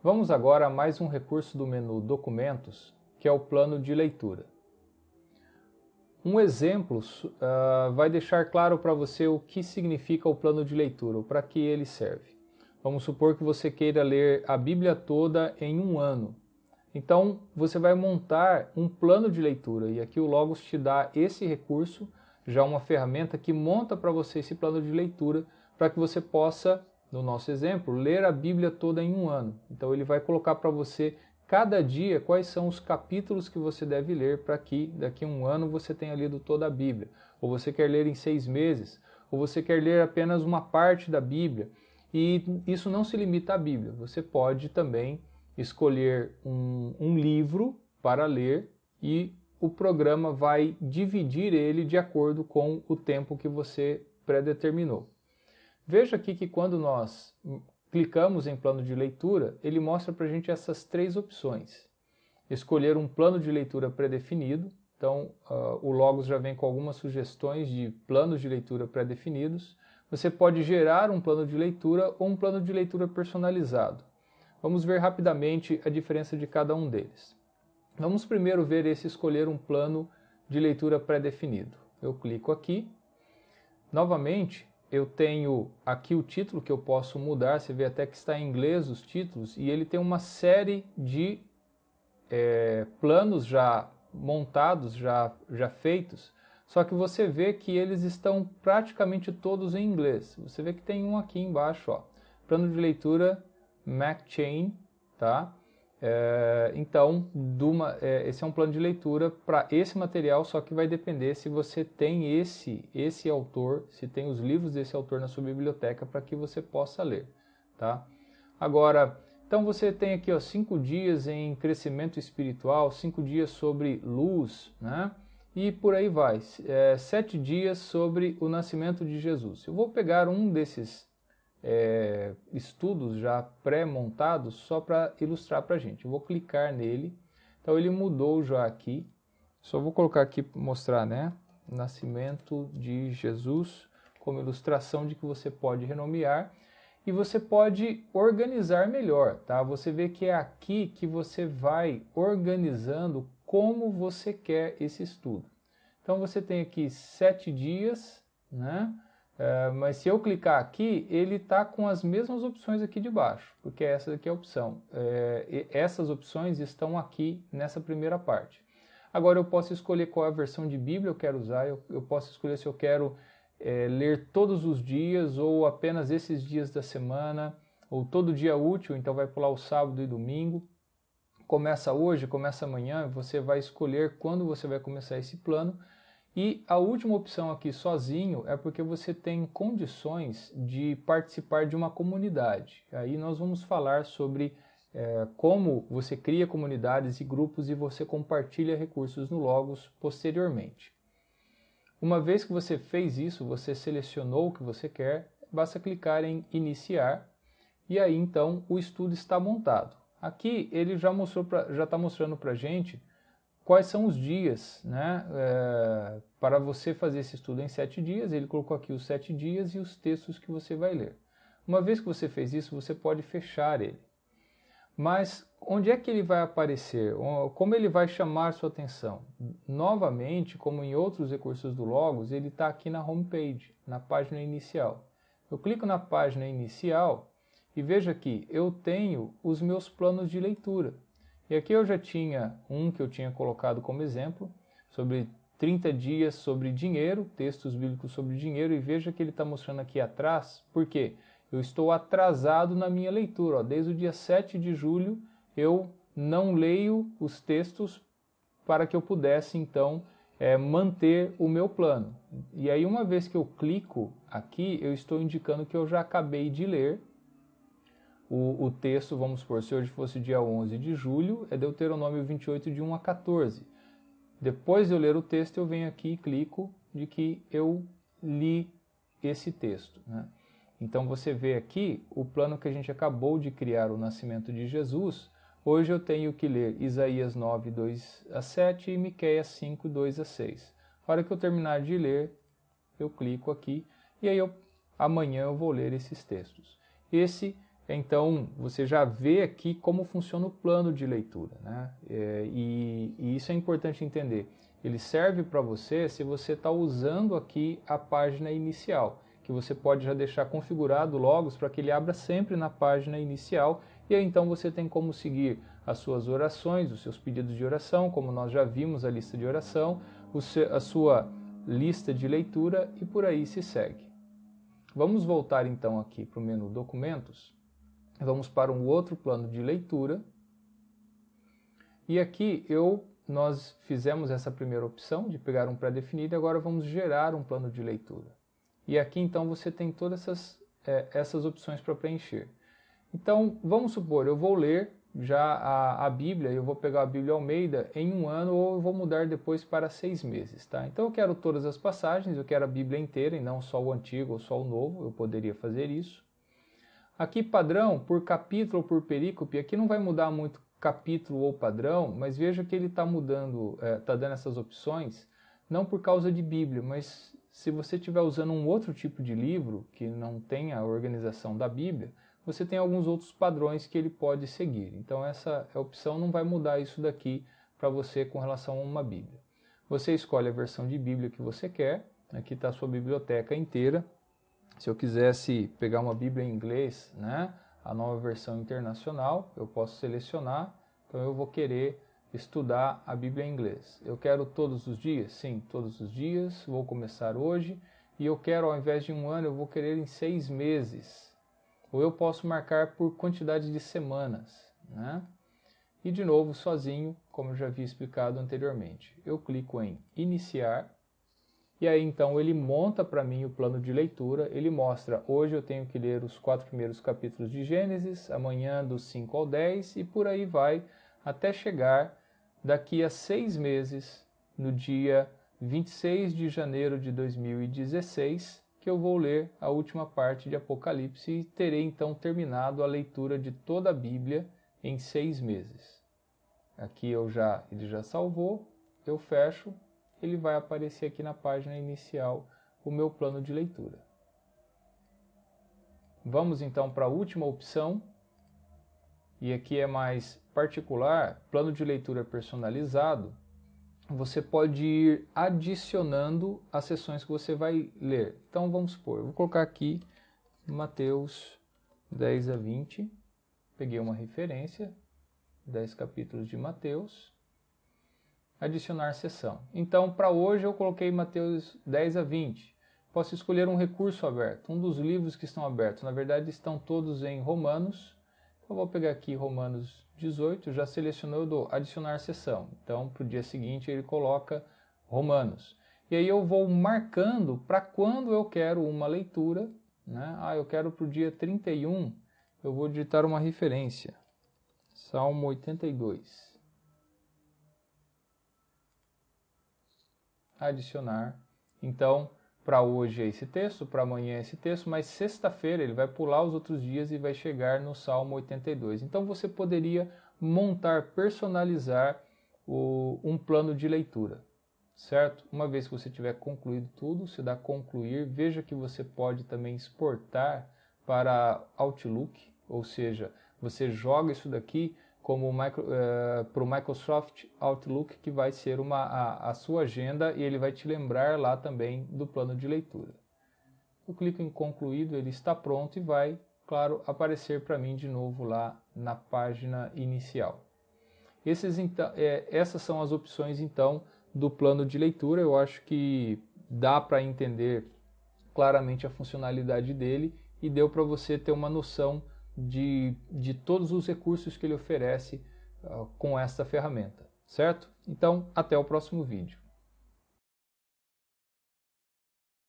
Vamos agora a mais um recurso do menu Documentos, que é o plano de leitura. Um exemplo uh, vai deixar claro para você o que significa o plano de leitura, para que ele serve. Vamos supor que você queira ler a Bíblia toda em um ano. Então, você vai montar um plano de leitura, e aqui o Logos te dá esse recurso, já uma ferramenta que monta para você esse plano de leitura, para que você possa no nosso exemplo, ler a Bíblia toda em um ano. Então ele vai colocar para você cada dia quais são os capítulos que você deve ler para que daqui a um ano você tenha lido toda a Bíblia. Ou você quer ler em seis meses, ou você quer ler apenas uma parte da Bíblia. E isso não se limita à Bíblia. Você pode também escolher um, um livro para ler e o programa vai dividir ele de acordo com o tempo que você predeterminou. Veja aqui que quando nós clicamos em plano de leitura, ele mostra para a gente essas três opções. Escolher um plano de leitura pré-definido. então uh, o Logos já vem com algumas sugestões de planos de leitura pré-definidos. Você pode gerar um plano de leitura ou um plano de leitura personalizado. Vamos ver rapidamente a diferença de cada um deles. Vamos primeiro ver esse escolher um plano de leitura pré-definido. Eu clico aqui. Novamente, eu tenho aqui o título que eu posso mudar, você vê até que está em inglês os títulos, e ele tem uma série de é, planos já montados, já, já feitos, só que você vê que eles estão praticamente todos em inglês. Você vê que tem um aqui embaixo, ó. Plano de leitura MacChain, tá? É, então, é, esse é um plano de leitura para esse material, só que vai depender se você tem esse esse autor, se tem os livros desse autor na sua biblioteca para que você possa ler, tá? Agora, então você tem aqui ó, cinco dias em crescimento espiritual, cinco dias sobre luz, né? E por aí vai, é, sete dias sobre o nascimento de Jesus. Eu vou pegar um desses é, estudos já pré-montados só para ilustrar para a gente. Eu vou clicar nele. Então ele mudou já aqui. Só vou colocar aqui para mostrar, né? Nascimento de Jesus como ilustração de que você pode renomear e você pode organizar melhor, tá? Você vê que é aqui que você vai organizando como você quer esse estudo. Então você tem aqui sete dias, né? É, mas se eu clicar aqui, ele está com as mesmas opções aqui de baixo, porque essa aqui é a opção. É, essas opções estão aqui nessa primeira parte. Agora eu posso escolher qual é a versão de Bíblia eu quero usar, eu, eu posso escolher se eu quero é, ler todos os dias ou apenas esses dias da semana, ou todo dia útil, então vai pular o sábado e domingo. Começa hoje, começa amanhã, você vai escolher quando você vai começar esse plano e a última opção aqui, sozinho, é porque você tem condições de participar de uma comunidade. Aí nós vamos falar sobre é, como você cria comunidades e grupos e você compartilha recursos no Logos posteriormente. Uma vez que você fez isso, você selecionou o que você quer, basta clicar em iniciar e aí então o estudo está montado. Aqui ele já mostrou já está mostrando para gente quais são os dias, né, é, para você fazer esse estudo em sete dias, ele colocou aqui os sete dias e os textos que você vai ler. Uma vez que você fez isso, você pode fechar ele. Mas onde é que ele vai aparecer? Como ele vai chamar sua atenção? Novamente, como em outros recursos do Logos, ele está aqui na homepage, na página inicial. Eu clico na página inicial e veja aqui, eu tenho os meus planos de leitura. E aqui eu já tinha um que eu tinha colocado como exemplo, sobre 30 dias sobre dinheiro, textos bíblicos sobre dinheiro, e veja que ele está mostrando aqui atrás, porque eu estou atrasado na minha leitura. Ó, desde o dia 7 de julho eu não leio os textos para que eu pudesse então é, manter o meu plano. E aí, uma vez que eu clico aqui, eu estou indicando que eu já acabei de ler o, o texto. Vamos supor, se hoje fosse dia 11 de julho, é Deuteronômio 28, de 1 a 14. Depois de eu ler o texto, eu venho aqui e clico de que eu li esse texto. Né? Então você vê aqui o plano que a gente acabou de criar, o nascimento de Jesus. Hoje eu tenho que ler Isaías 9, 2 a 7 e Miquéias 5, 2 a 6. Na hora que eu terminar de ler, eu clico aqui e aí eu, amanhã eu vou ler esses textos. Esse então, você já vê aqui como funciona o plano de leitura, né? É, e, e isso é importante entender. Ele serve para você se você está usando aqui a página inicial, que você pode já deixar configurado logos para que ele abra sempre na página inicial, e aí então você tem como seguir as suas orações, os seus pedidos de oração, como nós já vimos a lista de oração, a sua lista de leitura e por aí se segue. Vamos voltar então aqui para o menu Documentos. Vamos para um outro plano de leitura. E aqui eu nós fizemos essa primeira opção de pegar um pré-definido, agora vamos gerar um plano de leitura. E aqui então você tem todas essas, é, essas opções para preencher. Então vamos supor, eu vou ler já a, a Bíblia, eu vou pegar a Bíblia Almeida em um ano ou eu vou mudar depois para seis meses. Tá? Então eu quero todas as passagens, eu quero a Bíblia inteira e não só o Antigo ou só o Novo, eu poderia fazer isso. Aqui padrão, por capítulo, por perícope, aqui não vai mudar muito capítulo ou padrão, mas veja que ele está mudando, está é, tá dando essas opções, não por causa de Bíblia, mas se você estiver usando um outro tipo de livro que não tem a organização da Bíblia, você tem alguns outros padrões que ele pode seguir. Então essa opção não vai mudar isso daqui para você com relação a uma Bíblia. Você escolhe a versão de Bíblia que você quer, aqui está a sua biblioteca inteira, se eu quisesse pegar uma Bíblia em inglês, né, a nova versão internacional, eu posso selecionar, então eu vou querer estudar a Bíblia em inglês. Eu quero todos os dias? Sim, todos os dias, vou começar hoje, e eu quero, ao invés de um ano, eu vou querer em seis meses. Ou eu posso marcar por quantidade de semanas, né? E de novo, sozinho, como eu já havia explicado anteriormente. Eu clico em iniciar e aí então ele monta para mim o plano de leitura, ele mostra, hoje eu tenho que ler os quatro primeiros capítulos de Gênesis, amanhã dos 5 ao 10 e por aí vai até chegar daqui a seis meses, no dia 26 de janeiro de 2016, que eu vou ler a última parte de Apocalipse e terei então terminado a leitura de toda a Bíblia em seis meses. Aqui eu já, ele já salvou, eu fecho ele vai aparecer aqui na página inicial o meu plano de leitura. Vamos então para a última opção, e aqui é mais particular, plano de leitura personalizado. Você pode ir adicionando as sessões que você vai ler. Então vamos supor, eu vou colocar aqui Mateus 10 a 20. Peguei uma referência, 10 capítulos de Mateus adicionar sessão. Então, para hoje eu coloquei Mateus 10 a 20. Posso escolher um recurso aberto, um dos livros que estão abertos. Na verdade, estão todos em Romanos. Eu vou pegar aqui Romanos 18, já selecionou do adicionar sessão. Então, para o dia seguinte ele coloca Romanos. E aí eu vou marcando para quando eu quero uma leitura. Né? Ah, eu quero para o dia 31, eu vou digitar uma referência. Salmo 82. adicionar. Então, para hoje é esse texto, para amanhã é esse texto, mas sexta-feira ele vai pular os outros dias e vai chegar no Salmo 82. Então você poderia montar, personalizar o, um plano de leitura, certo? Uma vez que você tiver concluído tudo, se dá concluir, veja que você pode também exportar para Outlook, ou seja, você joga isso daqui como micro, uh, eh, para o Microsoft Outlook, que vai ser uma, a, a, sua agenda e ele vai te lembrar lá também do plano de leitura. Eu clico em concluído, ele está pronto e vai, claro, aparecer para mim de novo lá na página inicial. Esses, então, é, essas são as opções então do plano de leitura, eu acho que dá para entender claramente a funcionalidade dele e deu para você ter uma noção de, de todos os recursos que ele oferece uh, com esta ferramenta, certo? Então, até o próximo vídeo.